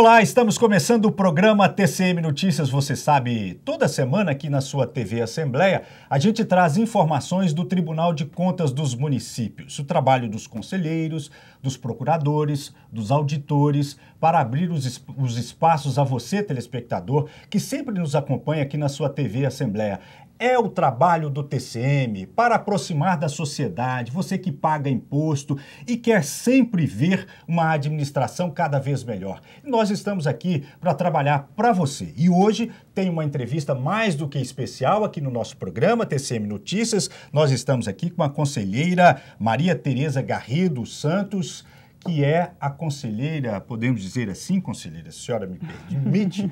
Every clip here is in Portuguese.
Olá, estamos começando o programa TCM Notícias. Você sabe, toda semana aqui na sua TV Assembleia, a gente traz informações do Tribunal de Contas dos municípios, o trabalho dos conselheiros, dos procuradores, dos auditores, para abrir os, os espaços a você, telespectador, que sempre nos acompanha aqui na sua TV Assembleia. É o trabalho do TCM para aproximar da sociedade, você que paga imposto e quer sempre ver uma administração cada vez melhor. Nós estamos aqui para trabalhar para você. E hoje tem uma entrevista mais do que especial aqui no nosso programa TCM Notícias. Nós estamos aqui com a conselheira Maria Tereza Garrido Santos que é a conselheira, podemos dizer assim, conselheira, a senhora me permite,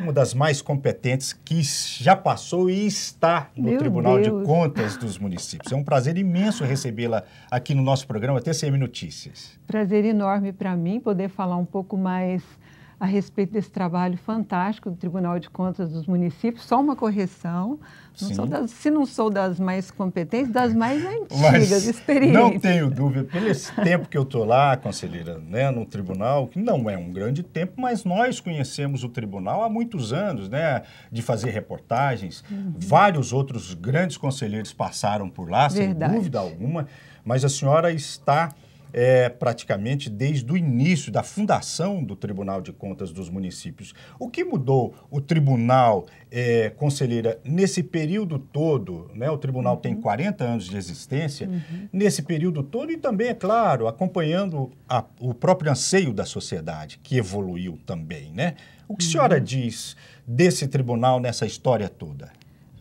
uma das mais competentes que já passou e está no Meu Tribunal Deus. de Contas dos Municípios. É um prazer imenso recebê-la aqui no nosso programa TCM Notícias. Prazer enorme para mim poder falar um pouco mais a respeito desse trabalho fantástico do Tribunal de Contas dos Municípios. Só uma correção, não das, se não sou das mais competentes, das mais antigas, experiências. experientes. Não tenho dúvida, pelo esse tempo que eu estou lá, conselheira, né, no tribunal, que não é um grande tempo, mas nós conhecemos o tribunal há muitos anos, né, de fazer reportagens. Uhum. Vários outros grandes conselheiros passaram por lá, Verdade. sem dúvida alguma, mas a senhora está é, praticamente desde o início da fundação do Tribunal de Contas dos Municípios. O que mudou o tribunal, é, conselheira, nesse período todo? Né, o tribunal uhum. tem 40 anos de existência, uhum. nesse período todo e também, é claro, acompanhando a, o próprio anseio da sociedade, que evoluiu também. Né? O que a senhora uhum. diz desse tribunal nessa história toda?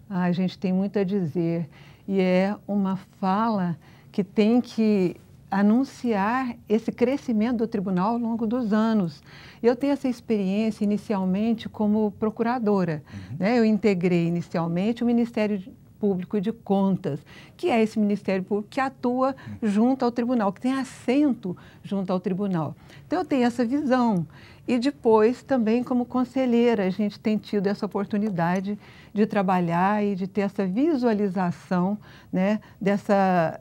Ah, a gente tem muito a dizer e é uma fala que tem que anunciar esse crescimento do tribunal ao longo dos anos. Eu tenho essa experiência inicialmente como procuradora. Uhum. Né? Eu integrei inicialmente o Ministério Público de Contas, que é esse Ministério Público que atua uhum. junto ao tribunal, que tem assento junto ao tribunal. Então, eu tenho essa visão. E depois, também como conselheira, a gente tem tido essa oportunidade de trabalhar e de ter essa visualização né, dessa,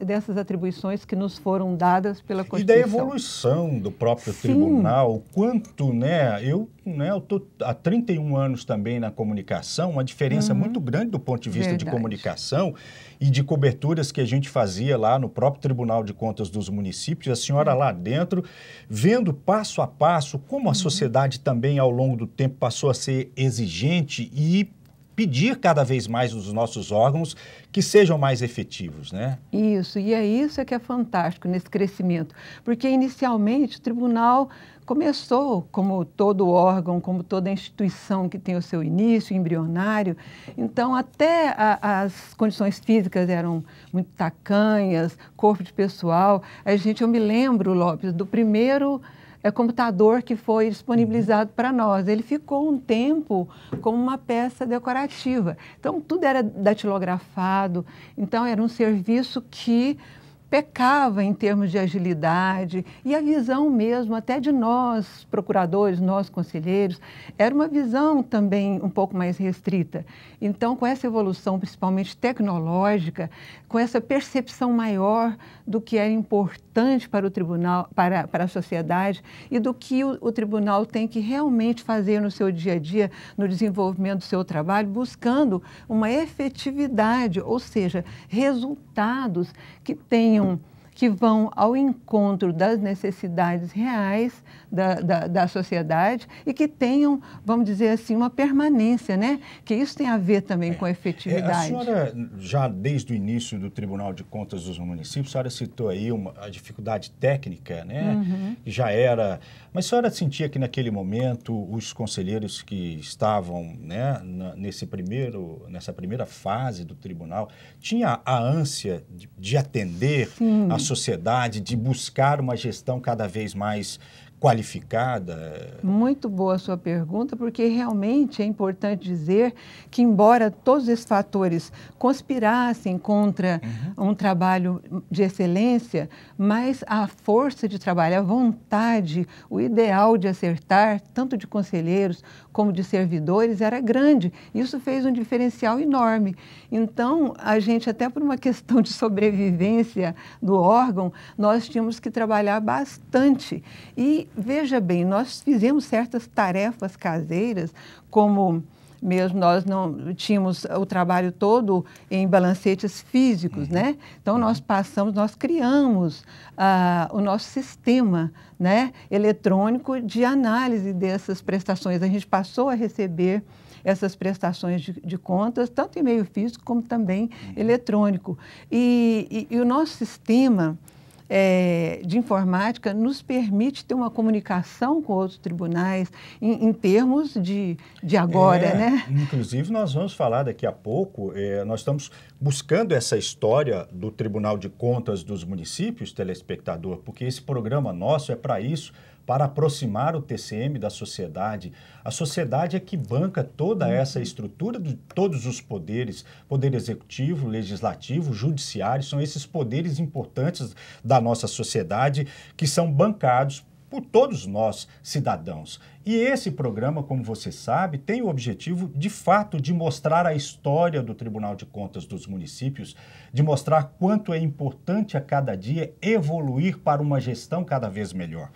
dessas atribuições que nos foram dadas pela Constituição. E da evolução do próprio Sim. tribunal, quanto, né, eu né, estou há 31 anos também na comunicação, uma diferença uhum. muito grande do ponto de vista Verdade. de comunicação e de coberturas que a gente fazia lá no próprio Tribunal de Contas dos Municípios, a senhora uhum. lá dentro, vendo passo a passo como a uhum. sociedade também ao longo do tempo passou a ser exigente e pedir cada vez mais dos nossos órgãos que sejam mais efetivos, né? Isso, e é isso é que é fantástico nesse crescimento, porque inicialmente o tribunal começou como todo órgão, como toda instituição que tem o seu início embrionário, então até a, as condições físicas eram muito tacanhas, corpo de pessoal. A gente, eu me lembro, Lopes, do primeiro é, computador que foi uhum. disponibilizado para nós. Ele ficou um tempo como uma peça decorativa. Então, tudo era datilografado. Então, era um serviço que pecava em termos de agilidade e a visão mesmo até de nós procuradores, nós conselheiros, era uma visão também um pouco mais restrita. Então, com essa evolução principalmente tecnológica, com essa percepção maior do que era importante para o tribunal, para, para a sociedade e do que o, o tribunal tem que realmente fazer no seu dia a dia, no desenvolvimento do seu trabalho, buscando uma efetividade, ou seja, resultados que tenham on, que vão ao encontro das necessidades reais da, da, da, sociedade e que tenham, vamos dizer assim, uma permanência, né? Que isso tem a ver também é. com a efetividade. É, a senhora, já desde o início do Tribunal de Contas dos Municípios, a senhora citou aí uma, a dificuldade técnica, né? Uhum. Que já era. Mas a senhora sentia que naquele momento os conselheiros que estavam né, na, nesse primeiro, nessa primeira fase do tribunal tinha a ânsia de, de atender Sim. a sociedade, de buscar uma gestão cada vez mais qualificada? Muito boa a sua pergunta, porque realmente é importante dizer que, embora todos esses fatores conspirassem contra uhum. um trabalho de excelência, mas a força de trabalho, a vontade, o ideal de acertar, tanto de conselheiros como de servidores, era grande. Isso fez um diferencial enorme. Então, a gente, até por uma questão de sobrevivência do órgão, nós tínhamos que trabalhar bastante. E veja bem, nós fizemos certas tarefas caseiras, como mesmo nós não tínhamos o trabalho todo em balancetes físicos, uhum. né? Então nós uhum. passamos, nós criamos uh, o nosso sistema, né, eletrônico de análise dessas prestações. A gente passou a receber essas prestações de, de contas, tanto em meio físico como também uhum. eletrônico. E, e, e o nosso sistema é, de informática nos permite ter uma comunicação com outros tribunais em, em termos de, de agora, é, né? Inclusive, nós vamos falar daqui a pouco, é, nós estamos buscando essa história do Tribunal de Contas dos Municípios, telespectador, porque esse programa nosso é para isso, para aproximar o TCM da sociedade. A sociedade é que banca toda uhum. essa estrutura de todos os poderes, poder executivo, legislativo, judiciário, são esses poderes importantes da nossa sociedade que são bancados por todos nós, cidadãos. E esse programa, como você sabe, tem o objetivo, de fato, de mostrar a história do Tribunal de Contas dos municípios, de mostrar quanto é importante a cada dia evoluir para uma gestão cada vez melhor.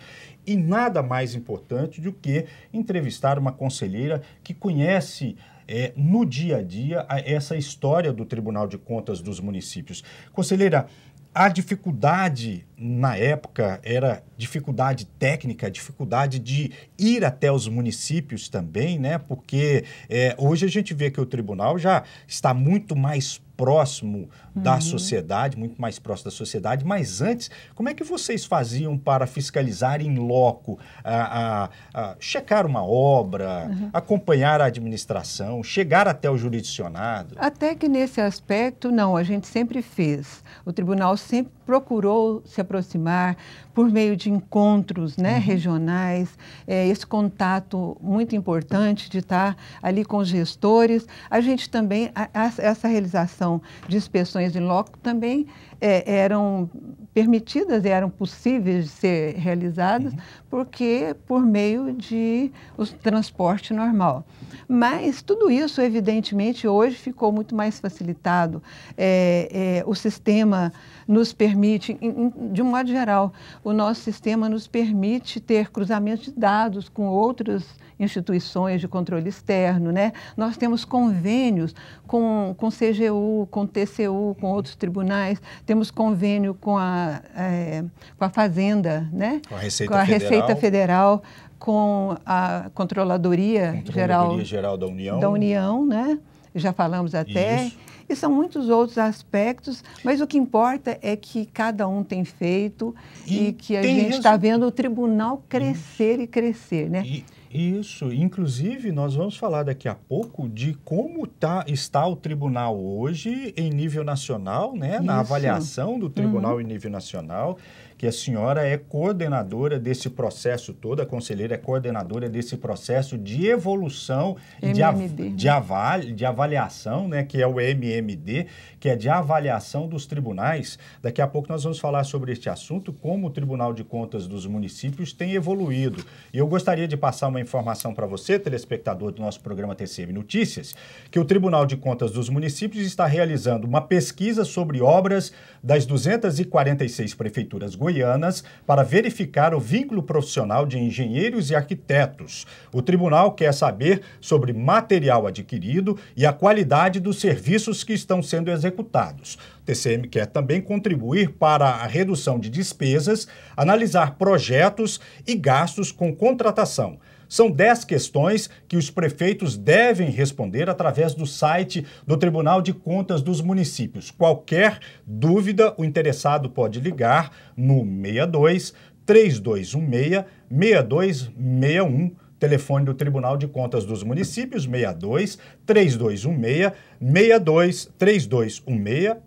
E nada mais importante do que entrevistar uma conselheira que conhece é, no dia a dia a essa história do Tribunal de Contas dos Municípios. Conselheira, a dificuldade na época era dificuldade técnica, dificuldade de ir até os municípios também, né? Porque é, hoje a gente vê que o tribunal já está muito mais próximo da uhum. sociedade, muito mais próximo da sociedade. Mas antes, como é que vocês faziam para fiscalizar em loco, a, a, a checar uma obra, uhum. acompanhar a administração, chegar até o jurisdicionado? Até que nesse aspecto, não, a gente sempre fez. O tribunal sempre procurou se aproximar por meio de encontros né, uhum. regionais, é, esse contato muito importante de estar ali com gestores. A gente também, a, a, essa realização de inspeções de loco também é, eram permitidas, eram possíveis de ser realizadas, uhum. porque por meio de o transporte normal. Mas tudo isso, evidentemente, hoje ficou muito mais facilitado. É, é, o sistema nos permite, em, em, de um modo geral, o nosso sistema nos permite ter cruzamento de dados com outros instituições de controle externo, né? Nós temos convênios com, com CGU, com TCU, com outros tribunais, temos convênio com a, é, com a Fazenda, né? Com a Receita, com a Federal. Receita Federal com a Controladoria, Controladoria Geral, Geral da União, da União, né? Já falamos até. Isso e são muitos outros aspectos, mas o que importa é que cada um tem feito e, e que a gente está vendo o tribunal crescer e, e crescer, né? E, isso, inclusive nós vamos falar daqui a pouco de como tá, está o tribunal hoje em nível nacional, né? Isso. Na avaliação do tribunal uhum. em nível nacional que a senhora é coordenadora desse processo todo, a conselheira é coordenadora desse processo de evolução de, av né? de, aval de avaliação, né, que é o MMD, que é de avaliação dos tribunais. Daqui a pouco nós vamos falar sobre este assunto, como o Tribunal de Contas dos Municípios tem evoluído. E eu gostaria de passar uma informação para você, telespectador do nosso programa TCM Notícias, que o Tribunal de Contas dos Municípios está realizando uma pesquisa sobre obras das 246 prefeituras goianas para verificar o vínculo profissional de engenheiros e arquitetos. O tribunal quer saber sobre material adquirido e a qualidade dos serviços que estão sendo executados. O TCM quer também contribuir para a redução de despesas, analisar projetos e gastos com contratação. São 10 questões que os prefeitos devem responder através do site do Tribunal de Contas dos Municípios. Qualquer dúvida, o interessado pode ligar no 62 3216 6261 telefone do Tribunal de Contas dos Municípios, 62 3216 62 3216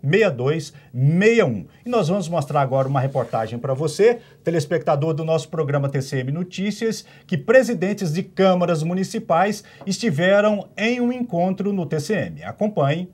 6261. E nós vamos mostrar agora uma reportagem para você, telespectador do nosso programa TCM Notícias, que presidentes de câmaras municipais estiveram em um encontro no TCM. Acompanhe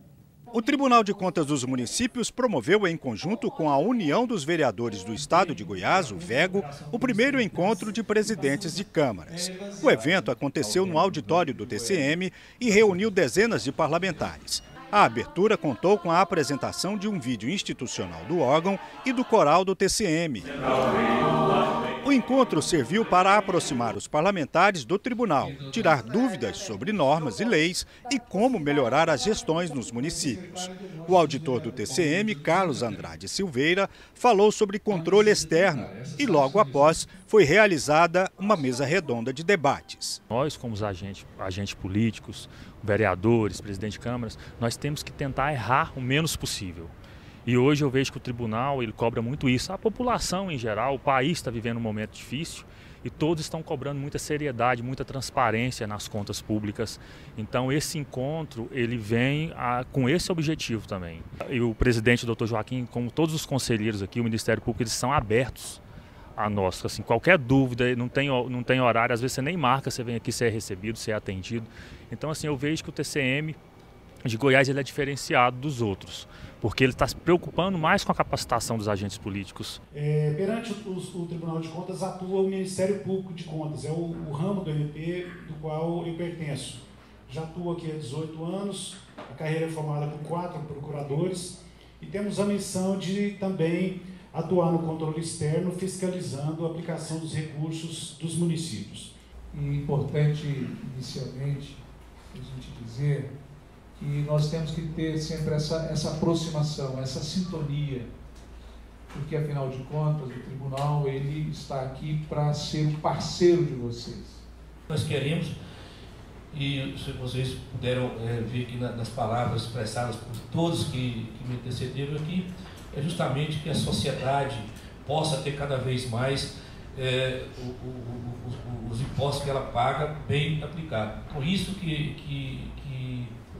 o Tribunal de Contas dos Municípios promoveu, em conjunto com a União dos Vereadores do Estado de Goiás, o VEGO, o primeiro encontro de presidentes de câmaras. O evento aconteceu no auditório do TCM e reuniu dezenas de parlamentares. A abertura contou com a apresentação de um vídeo institucional do órgão e do coral do TCM. O encontro serviu para aproximar os parlamentares do tribunal, tirar dúvidas sobre normas e leis e como melhorar as gestões nos municípios. O auditor do TCM, Carlos Andrade Silveira, falou sobre controle externo e, logo após, foi realizada uma mesa redonda de debates. Nós, como os agentes, agentes políticos, vereadores, presidente de câmaras, nós temos que tentar errar o menos possível. E hoje eu vejo que o tribunal ele cobra muito isso. A população em geral, o país está vivendo um momento difícil e todos estão cobrando muita seriedade, muita transparência nas contas públicas. Então esse encontro ele vem a, com esse objetivo também. E o presidente, doutor Joaquim, como todos os conselheiros aqui, o Ministério Público, eles são abertos a nós. Assim, qualquer dúvida, não tem, não tem horário, às vezes você nem marca, você vem aqui, você é recebido, você é atendido. Então, assim, eu vejo que o TCM de Goiás ele é diferenciado dos outros, porque ele está se preocupando mais com a capacitação dos agentes políticos. É, perante o Tribunal de Contas atua o Ministério Público de Contas, é o, o, ramo do MP do qual eu pertenço. Já atuo aqui há 18 anos, a carreira é formada por quatro procuradores e temos a missão de também atuar no controle externo, fiscalizando a aplicação dos recursos dos municípios. E importante, inicialmente, a gente dizer que nós temos que ter sempre essa, essa aproximação, essa sintonia, porque afinal de contas o tribunal ele está aqui para ser o parceiro de vocês. Nós queremos e se vocês puderam é, ver aqui na, nas palavras expressadas por todos que, que me antecederam aqui, é justamente que a sociedade possa ter cada vez mais é, o, o, o, os impostos que ela paga bem aplicados. Por isso que, que,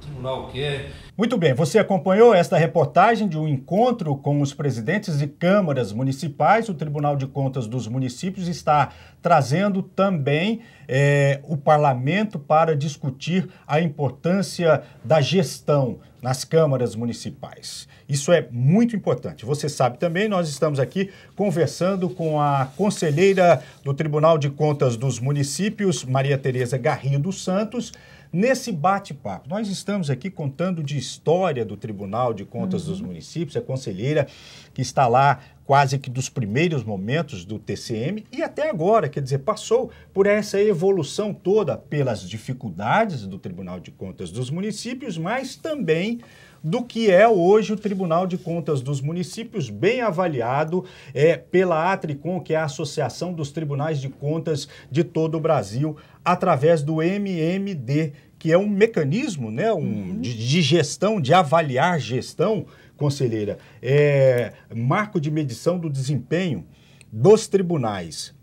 tribunal quer. É. Muito bem, você acompanhou esta reportagem de um encontro com os presidentes de câmaras municipais. O Tribunal de Contas dos Municípios está trazendo também é, o parlamento para discutir a importância da gestão nas câmaras municipais. Isso é muito importante. Você sabe também, nós estamos aqui conversando com a conselheira do Tribunal de Contas dos Municípios, Maria Tereza Garrido Santos. Nesse bate-papo, nós estamos aqui contando de história do Tribunal de Contas uhum. dos Municípios, a conselheira que está lá quase que dos primeiros momentos do TCM e até agora, quer dizer, passou por essa evolução toda pelas dificuldades do Tribunal de Contas dos Municípios, mas também do que é hoje o Tribunal de Contas dos Municípios, bem avaliado é, pela Atricom, que é a Associação dos Tribunais de Contas de todo o Brasil, através do MMD, que é um mecanismo né, um, uhum. de, de gestão, de avaliar gestão, conselheira, é, marco de medição do desempenho dos tribunais.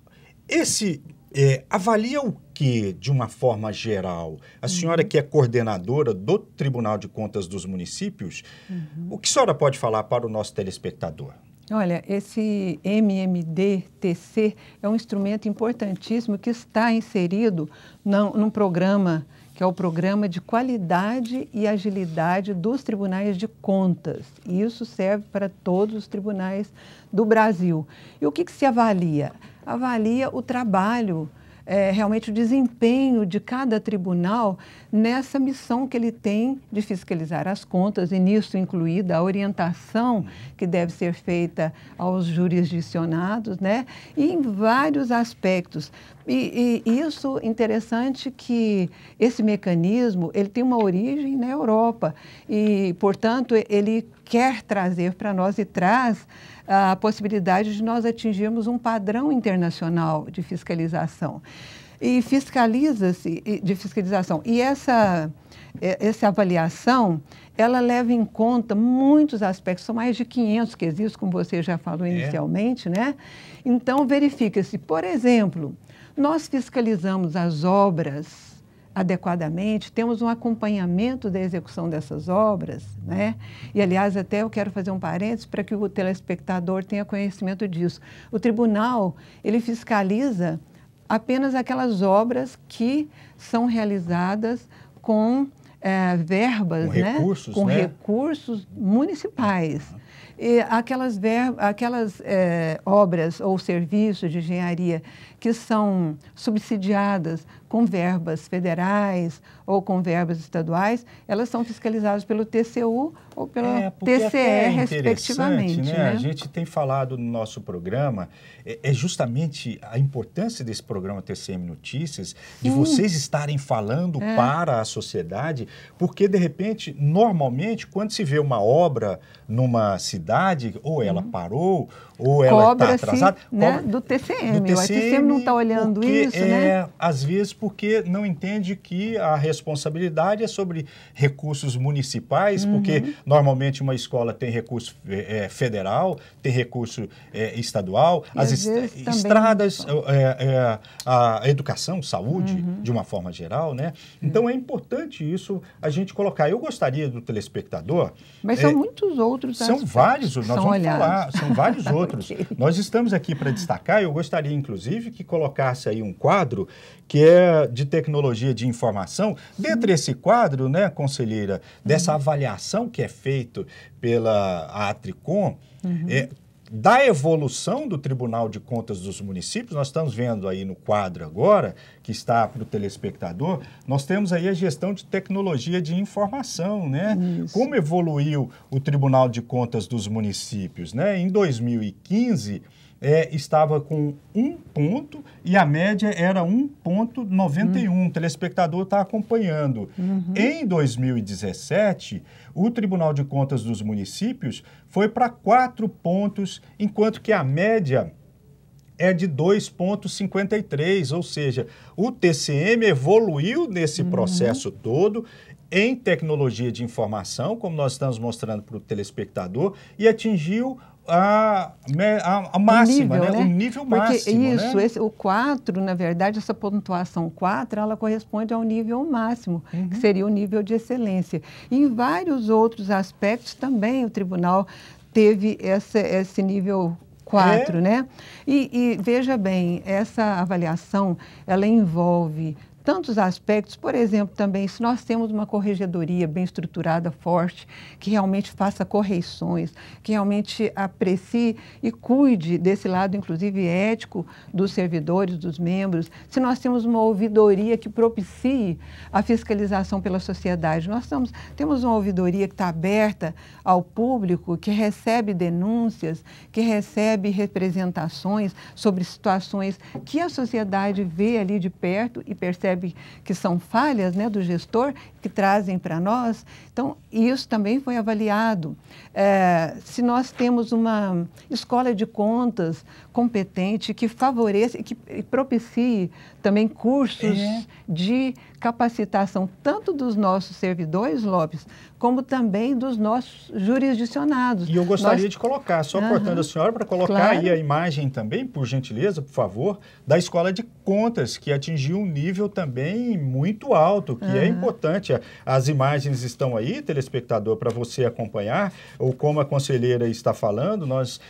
Esse é, avalia o que, de uma forma geral, a uhum. senhora que é coordenadora do Tribunal de Contas dos Municípios, uhum. o que a senhora pode falar para o nosso telespectador? Olha, esse MMDTC é um instrumento importantíssimo que está inserido num, num programa que é o Programa de Qualidade e Agilidade dos Tribunais de Contas. E isso serve para todos os tribunais do Brasil. E o que, que se avalia? avalia o trabalho, é, realmente o desempenho de cada tribunal nessa missão que ele tem de fiscalizar as contas, e nisso incluída a orientação que deve ser feita aos jurisdicionados, né? e em vários aspectos, e, e, isso interessante que esse mecanismo ele tem uma origem na Europa e portanto ele quer trazer para nós e traz a possibilidade de nós atingirmos um padrão internacional de fiscalização e fiscaliza-se de fiscalização e essa essa avaliação ela leva em conta muitos aspectos, são mais de 500 que existem, como você já falou é. inicialmente, é. né? Então, verifica-se, por exemplo, nós fiscalizamos as obras adequadamente, temos um acompanhamento da execução dessas obras, né? E aliás, até eu quero fazer um parênteses para que o telespectador tenha conhecimento disso. O tribunal, ele fiscaliza apenas aquelas obras que são realizadas com é, verbas, com né? Recursos, com né? recursos municipais. Uhum. E aquelas, ver, aquelas é, obras ou serviços de engenharia que são subsidiadas com verbas federais ou com verbas estaduais, elas são fiscalizadas pelo TCU ou pelo é, TCE, é respectivamente. Né? Né? A gente tem falado no nosso programa, é, é, justamente a importância desse programa TCM Notícias, de Sim. vocês estarem falando é. para a sociedade, porque, de repente, normalmente, quando se vê uma obra numa cidade, ou ela hum. parou, ou ela está atrasada, né, cobra, do TCM. Do TCM. O TCM não está olhando isso, né? é, né? Às vezes porque não entende que a responsabilidade é sobre recursos municipais, uhum. porque normalmente uma escola tem recurso é, é federal, tem recurso é, estadual, e as est estradas, é, é, a educação, saúde, uhum. de uma forma geral, né? Uhum. Então uhum. é importante isso a gente colocar. Eu gostaria do telespectador... Mas são muitos outros São vários, nós vamos olhados. falar, são vários outros. outros. Nós estamos aqui para destacar, eu gostaria inclusive que colocasse aí um quadro que é de tecnologia de informação. Dentro desse quadro, né, conselheira, dessa uhum. avaliação que é feito pela Atricom, Uhum. É, da evolução do Tribunal de Contas dos Municípios, nós estamos vendo aí no quadro agora, que está para o telespectador, nós temos aí a gestão de tecnologia de informação, né? Isso. Como evoluiu o Tribunal de Contas dos Municípios, né? Em 2015, é, estava com um ponto e a média era 1,91. Uhum. O telespectador está acompanhando. Uhum. Em 2017, o Tribunal de Contas dos Municípios foi para quatro pontos, enquanto que a média é de 2,53, ou seja, o TCM evoluiu nesse uhum. processo todo em tecnologia de informação, como nós estamos mostrando para o telespectador, e atingiu a, a, a máxima, o nível, né? Né? O nível máximo. Porque né? isso, né? esse, o 4, na verdade, essa pontuação 4, ela corresponde ao nível máximo, uhum. que seria o nível de excelência. em vários outros aspectos também o tribunal teve essa, esse nível 4, é. né? E, e veja bem, essa avaliação, ela envolve tantos aspectos, por exemplo, também, se nós temos uma corregedoria bem estruturada, forte, que realmente faça correções, que realmente aprecie e cuide desse lado, inclusive ético, dos servidores, dos membros, se nós temos uma ouvidoria que propicie a fiscalização pela sociedade, nós estamos, temos uma ouvidoria que está aberta ao público, que recebe denúncias, que recebe representações sobre situações que a sociedade vê ali de perto e percebe percebe que são falhas né, do gestor, que trazem para nós. Então, isso também foi avaliado. É, se nós temos uma escola de contas competente que favoreça e que propicie também cursos é. de capacitação, tanto dos nossos servidores, Lopes, como também dos nossos jurisdicionados. E eu gostaria nós... de colocar, só uhum. cortando a senhora, para colocar claro. aí a imagem também, por gentileza, por favor, da escola de contas, que atingiu um nível também muito alto, que uhum. é importante as imagens estão aí, telespectador, para você acompanhar, ou como a conselheira está falando, nós uh,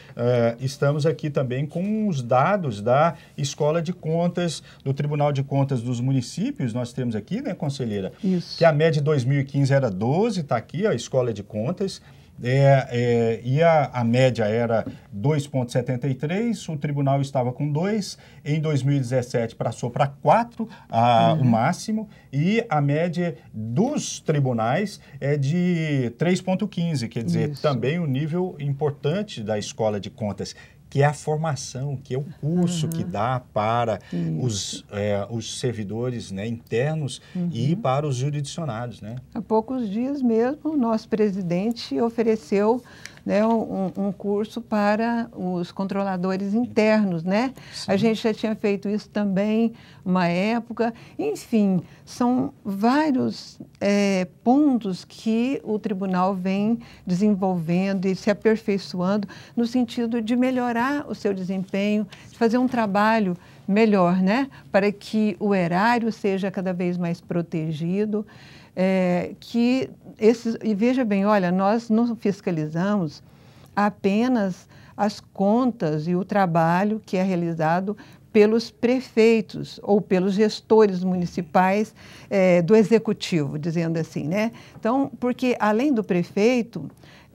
estamos aqui também com os dados da Escola de Contas, do Tribunal de Contas dos Municípios, nós temos aqui, né, conselheira? Isso. Que a média de 2015 era 12, está aqui, ó, a Escola de Contas é, é, e a, a média era 2,73, o tribunal estava com 2, em 2017 passou para 4 a, uhum. o máximo, e a média dos tribunais é de 3,15, quer dizer, Isso. também um nível importante da escola de contas que é a formação, que é o curso uhum. que dá para os, é, os, servidores né, internos uhum. e para os jurisdicionados. Né? Há poucos dias mesmo, o nosso presidente ofereceu né, um, um, curso para os controladores internos, né? Sim. A gente já tinha feito isso também uma época. Enfim, são vários é, pontos que o tribunal vem desenvolvendo e se aperfeiçoando no sentido de melhorar o seu desempenho, de fazer um trabalho melhor, né? Para que o erário seja cada vez mais protegido é, que esses e veja bem, olha, nós não fiscalizamos apenas as contas e o trabalho que é realizado pelos prefeitos ou pelos gestores municipais é, do executivo, dizendo assim, né? Então, porque além do prefeito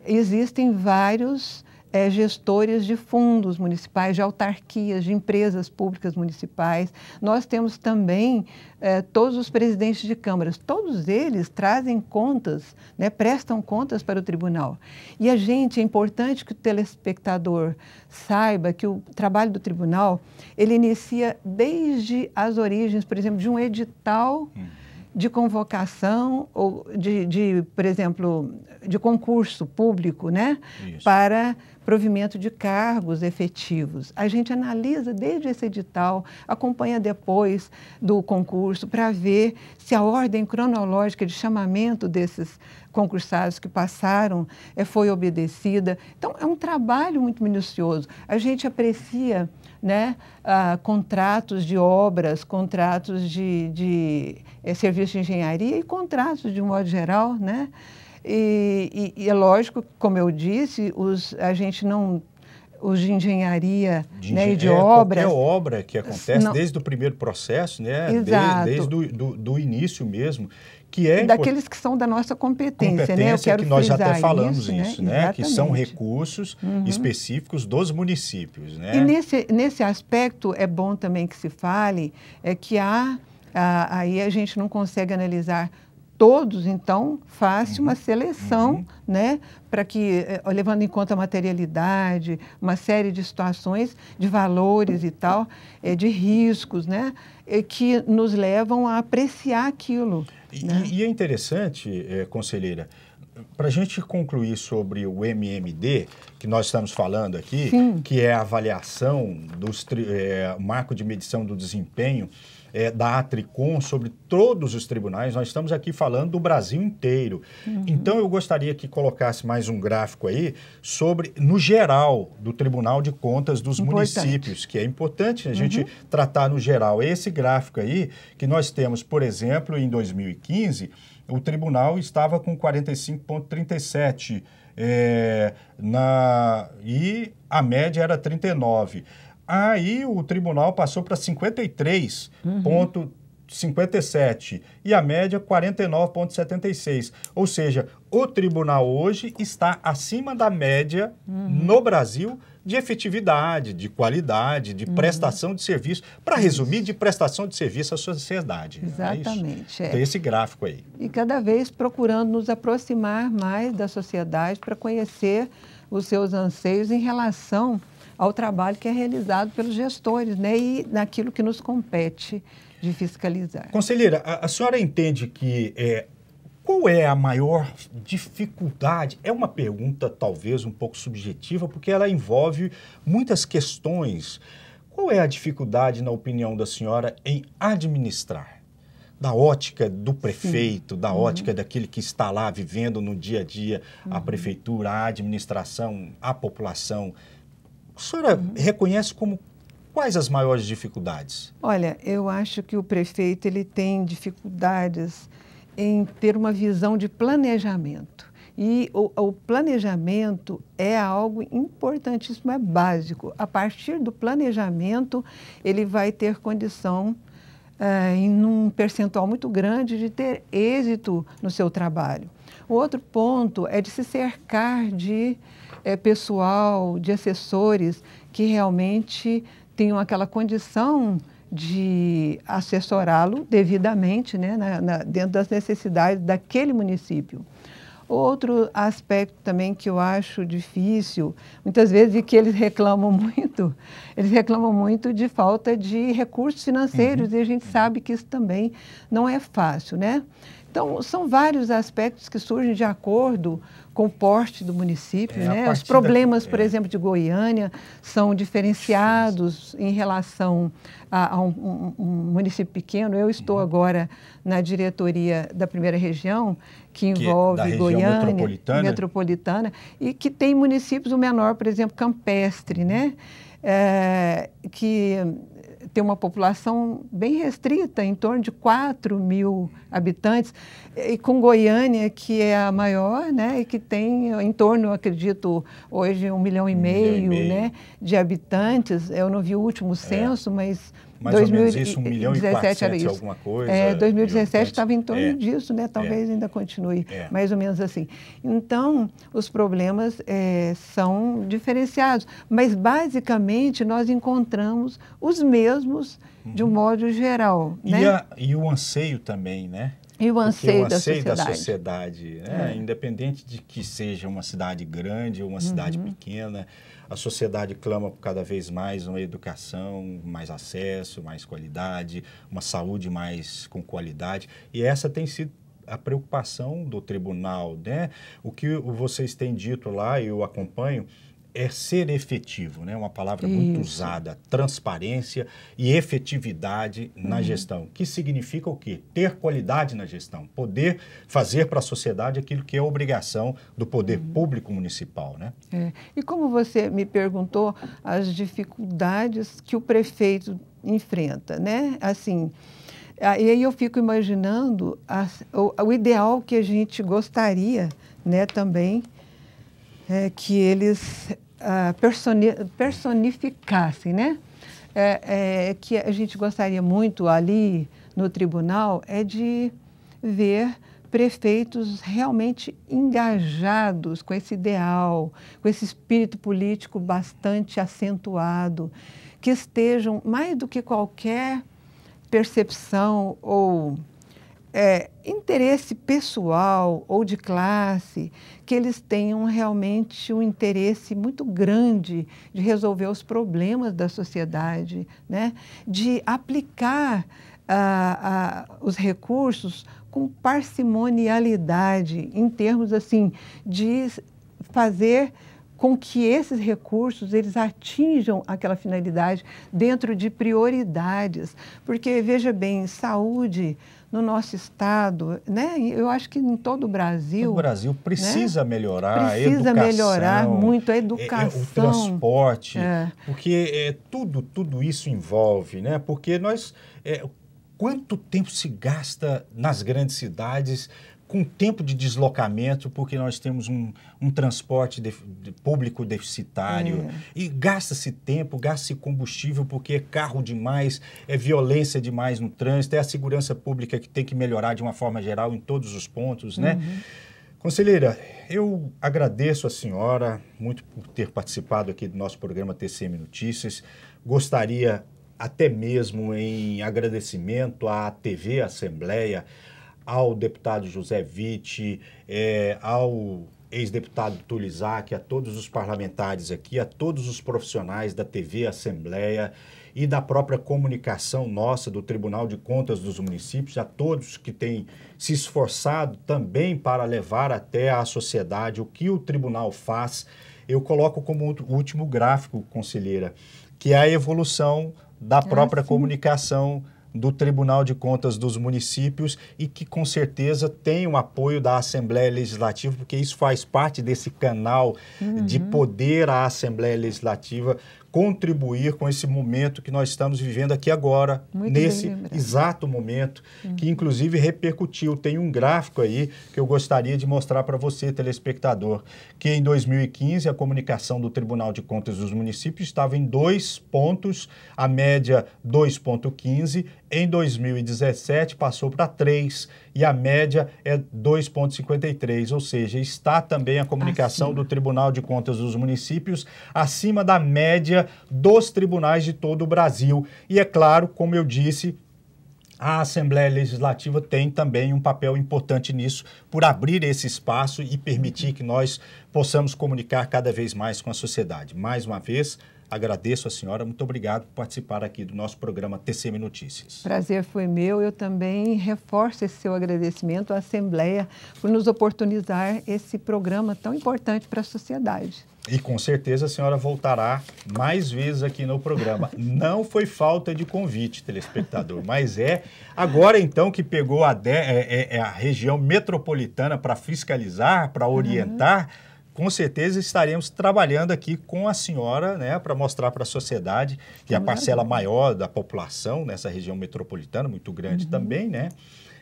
existem vários é, gestores de fundos municipais, de autarquias, de empresas públicas municipais. Nós temos também é, todos os presidentes de câmaras. Todos eles trazem contas, né, prestam contas para o tribunal. E a gente, é importante que o telespectador saiba que o trabalho do tribunal, ele inicia desde as origens, por exemplo, de um edital... Hum de convocação ou de, de, por exemplo, de concurso público, né, Isso. para provimento de cargos efetivos. A gente analisa desde esse edital, acompanha depois do concurso para ver se a ordem cronológica de chamamento desses concursados que passaram é, foi obedecida. Então, é um trabalho muito minucioso. A gente aprecia né, ah, contratos de obras, contratos de, de é, de engenharia e contratos de um modo geral, né? E, e, e, é lógico, como eu disse, os, a gente não os de engenharia de né, e de é, obras. Qualquer obra que acontece, não. desde o primeiro processo, né, Exato. desde, desde do, do, do início mesmo, que é daqueles que são da nossa competência, competência né? Eu quero que nós até falamos isso, isso né? né? Que são recursos uhum. específicos dos municípios, né? E nesse, nesse aspecto é bom também que se fale é que há, há aí a gente não consegue analisar todos, então, faça uma uhum. seleção, uhum. né, para que, eh, levando em conta a materialidade, uma série de situações, de valores e tal, eh, de riscos, né, eh, que nos levam a apreciar aquilo. E, né? e é interessante, é, conselheira, para a gente concluir sobre o MMD, que nós estamos falando aqui, Sim. que é a avaliação, do é, marco de medição do desempenho, é, da Atricom sobre todos os tribunais, nós estamos aqui falando do Brasil inteiro. Uhum. Então, eu gostaria que colocasse mais um gráfico aí sobre, no geral, do Tribunal de Contas dos importante. municípios, que é importante a gente uhum. tratar no geral. Esse gráfico aí, que nós temos, por exemplo, em 2015, o tribunal estava com 45,37. É, na, e a média era 39. Aí o tribunal passou para 53,57 uhum. Ponto e a média 49,76. Ou seja, o tribunal hoje está acima da média uhum. no Brasil de efetividade, de qualidade, de uhum. prestação de serviço. Para resumir, de prestação de serviço à sociedade. É Exatamente. É é. Tem esse gráfico aí. E cada vez procurando nos aproximar mais da sociedade para conhecer os seus anseios em relação ao trabalho que é realizado pelos gestores né, e naquilo que nos compete de fiscalizar. Conselheira, a, a senhora entende que é, qual é a maior dificuldade? É uma pergunta talvez um pouco subjetiva, porque ela envolve muitas questões. Qual é a dificuldade, na opinião da senhora, em administrar? Da ótica do prefeito, Sim. da uhum. ótica daquele que está lá vivendo no dia a dia a uhum. prefeitura, a administração, a população a senhora uhum. Eh, reconhece como quais as maiores dificuldades? Olha, eu acho que o prefeito ele tem dificuldades em ter uma visão de planejamento. E o, o, planejamento é algo importantíssimo, é básico. A partir do planejamento, ele vai ter condição, eh, em um percentual muito grande, de ter êxito no seu trabalho. O outro ponto é de se cercar de é, pessoal, de assessores que realmente tenham aquela condição de assessorá-lo devidamente né, na, na, dentro das necessidades daquele município. Outro aspecto também que eu acho difícil, muitas vezes, e que eles reclamam muito, eles reclamam muito de falta de recursos financeiros, uhum. e a gente uhum. sabe que isso também não é fácil, né? Então, são vários aspectos que surgem de acordo com o porte do município. É, né? Os problemas, da... por é. exemplo, de Goiânia são diferenciados Sim. em relação a, a um, um, um, município pequeno. Eu estou uhum. agora na diretoria da primeira região, que é envolve que, Goiânia, metropolitana. metropolitana, e que tem municípios, o menor, por exemplo, Campestre, né? É, que ter uma população bem restrita, em torno de 4 mil habitantes, e com Goiânia, que é a maior, né, e que tem em torno, acredito, hoje um milhão e, um meio, milhão e meio, né, de habitantes. Eu não vi o último é. censo, é. mas mais 2000, isso, 1 milhão e 400 alguma coisa. É, 2017 estava em torno é, disso, né? Talvez é, ainda continue, é. mais ou menos assim. Então, os problemas é, são diferenciados, mas basicamente nós encontramos os mesmos uhum. de um modo geral. E, né? a, e o anseio também, né? E o anseio, o anseio da sociedade. Da sociedade né? é. Independente de que seja uma cidade grande ou uma cidade uhum. pequena, a sociedade clama por cada vez mais uma educação, mais acesso, mais qualidade, uma saúde mais com qualidade. E essa tem sido a preocupação do tribunal, né? O que vocês têm dito lá, eu acompanho, é ser efetivo, né? Uma palavra Isso. muito usada, transparência e efetividade uhum. na gestão, que significa o quê? Ter qualidade na gestão, poder fazer para a sociedade aquilo que é obrigação do poder uhum. público municipal, né? É. E como você me perguntou as dificuldades que o prefeito enfrenta, né? Assim, e aí eu fico imaginando a, o, o, ideal que a gente gostaria, né, também, é, que eles personificassem, né? É, é, que a gente gostaria muito ali no tribunal é de ver prefeitos realmente engajados com esse ideal, com esse espírito político bastante acentuado, que estejam mais do que qualquer percepção ou é, interesse pessoal ou de classe, que eles tenham realmente um interesse muito grande de resolver os problemas da sociedade, né? de aplicar ah, ah, os recursos com parcimonialidade, em termos assim de fazer com que esses recursos eles atinjam aquela finalidade dentro de prioridades, porque veja bem, saúde no nosso estado, né? Eu acho que em todo o Brasil. O Brasil precisa né? melhorar precisa a educação. melhorar muito a é, é, educação. o transporte, é. porque é, tudo, tudo isso envolve, né? Porque nós. É, quanto tempo se gasta nas grandes cidades com tempo de deslocamento, porque nós temos um, um transporte de, de público deficitário. É. E gasta-se tempo, gasta-se combustível, porque é carro demais, é violência demais no trânsito, é a segurança pública que tem que melhorar de uma forma geral em todos os pontos, né? Uhum. Conselheira, eu agradeço a senhora muito por ter participado aqui do nosso programa TCM Notícias. Gostaria até mesmo em agradecimento à TV Assembleia, ao deputado José Vitti, é, ao ex-deputado Tulizac, a todos os parlamentares aqui, a todos os profissionais da TV Assembleia e da própria comunicação nossa do Tribunal de Contas dos Municípios, a todos que têm se esforçado também para levar até à sociedade o que o tribunal faz. Eu coloco como último gráfico, conselheira, que é a evolução da ah, própria ah, comunicação do Tribunal de Contas dos Municípios e que com certeza tem o apoio da Assembleia Legislativa, porque isso faz parte desse canal uhum. de poder à Assembleia Legislativa contribuir com esse momento que nós estamos vivendo aqui agora, Muito nesse exato momento, uhum. que inclusive repercutiu. Tem um gráfico aí que eu gostaria de mostrar para você, telespectador, que em 2015 a comunicação do Tribunal de Contas dos Municípios estava em 2 pontos, a média 2,15, em 2017 passou para 3 e a média é 2,53, ou seja, está também a comunicação acima. do Tribunal de Contas dos Municípios acima da média dos tribunais de todo o Brasil. E é claro, como eu disse, a Assembleia Legislativa tem também um papel importante nisso, por abrir esse espaço e permitir que nós possamos comunicar cada vez mais com a sociedade. Mais uma vez, agradeço a senhora, muito obrigado por participar aqui do nosso programa TCM Notícias. Prazer foi meu, eu também reforço esse seu agradecimento à Assembleia por nos oportunizar esse programa tão importante para a sociedade. E com certeza a senhora voltará mais vezes aqui no programa. Não foi falta de convite, telespectador, mas é agora então que pegou a, de, é, é, é a região metropolitana para fiscalizar, para uhum. orientar. Uhum com certeza estaremos trabalhando aqui com a senhora, né, para mostrar para a sociedade que a parcela maior da população nessa região metropolitana, muito grande uhum. também, né?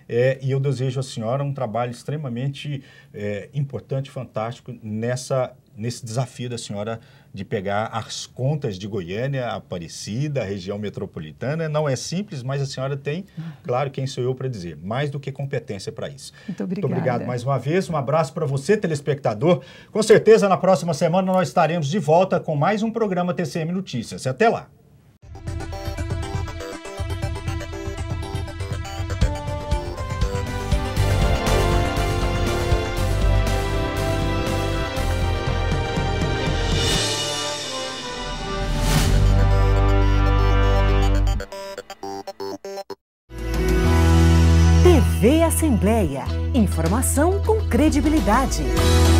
É, e eu desejo à senhora um trabalho extremamente é, importante, fantástico nessa nesse desafio da senhora de pegar as contas de Goiânia, Aparecida, região metropolitana. Não é simples, mas a senhora tem, claro, quem sou eu para dizer, mais do que competência para isso. Muito Muito obrigado mais uma vez. Um abraço para você, telespectador. Com certeza, na próxima semana nós estaremos de volta com mais um programa TCM Notícias. Até lá! Assembleia. Informação com credibilidade.